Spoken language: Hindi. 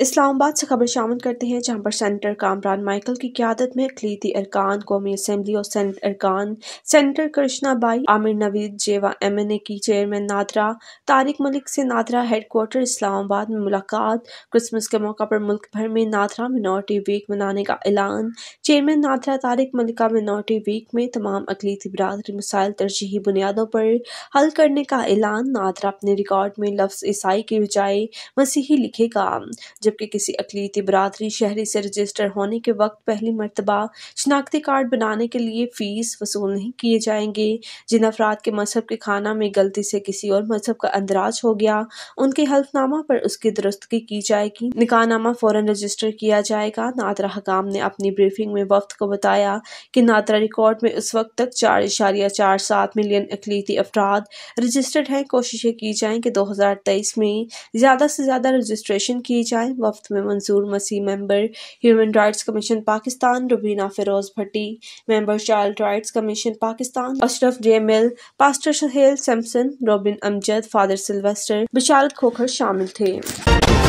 इस्लामाबाद से खबर शामिल करते हैं जहां पर सेनेटर कामरान माइकल की क्यादत में अखिलती अरकान कौमी असम्बली और सेनेट अरकान senator Krishna Bai Aamir Naveed Jeewa M N A की चेयरमैन नादरा तारिक मलिक से नादरा हेडकोार्टर इस्लामाबाद में मुलाकात क्रिसमस के मौका पर मुल्क भर में नादरा मिनोरिटी वीक मनाने का ऐलान chairman NADRA Tariq Malik minority week में तमाम अखिलती बरदरी मिसाइल तरजीही बुनियादों पर हल करने का ऐलान नादरा अपने रिकॉर्ड में लफ्ज़ ईसाई के बजाय मसीही लिखेगा जबकि किसी अकलीती बरदरी शहरी से रजिस्टर होने के वक्त पहली मरतबा शनाख्ती कार्ड बनाने के लिए फ़ीस वसूल नहीं किए जाएंगे जिन अफराद के मजहब के खाना में गलती से किसी और मजहब का अंदराज हो गया उनके हल्फनामा पर उसकी दुरुस्तगी की जाएगी निकाहनामा फौरन रजिस्टर किया जाएगा नादरा हकाम ने अपनी ब्रीफिंग में वफ्त को बताया कि नादरा रिकॉर्ड में उस वक्त तक चार इशारिया चार सात मिलियन अकलीती अफराद रजिस्टर्ड हैं कोशिशें की जाए कि दो हज़ार तेईस में ज़्यादा से ज़्यादा रजिस्ट्रेशन की जाए वफ्त में Mansoor Masih member human rights commission Pakistan Rubina Feroze Bhatti member child rights commission Pakistan Ashraf J Mill pastor Sohail Samson Robin Amjad father Sylvester Vishal Khokhar शामिल थे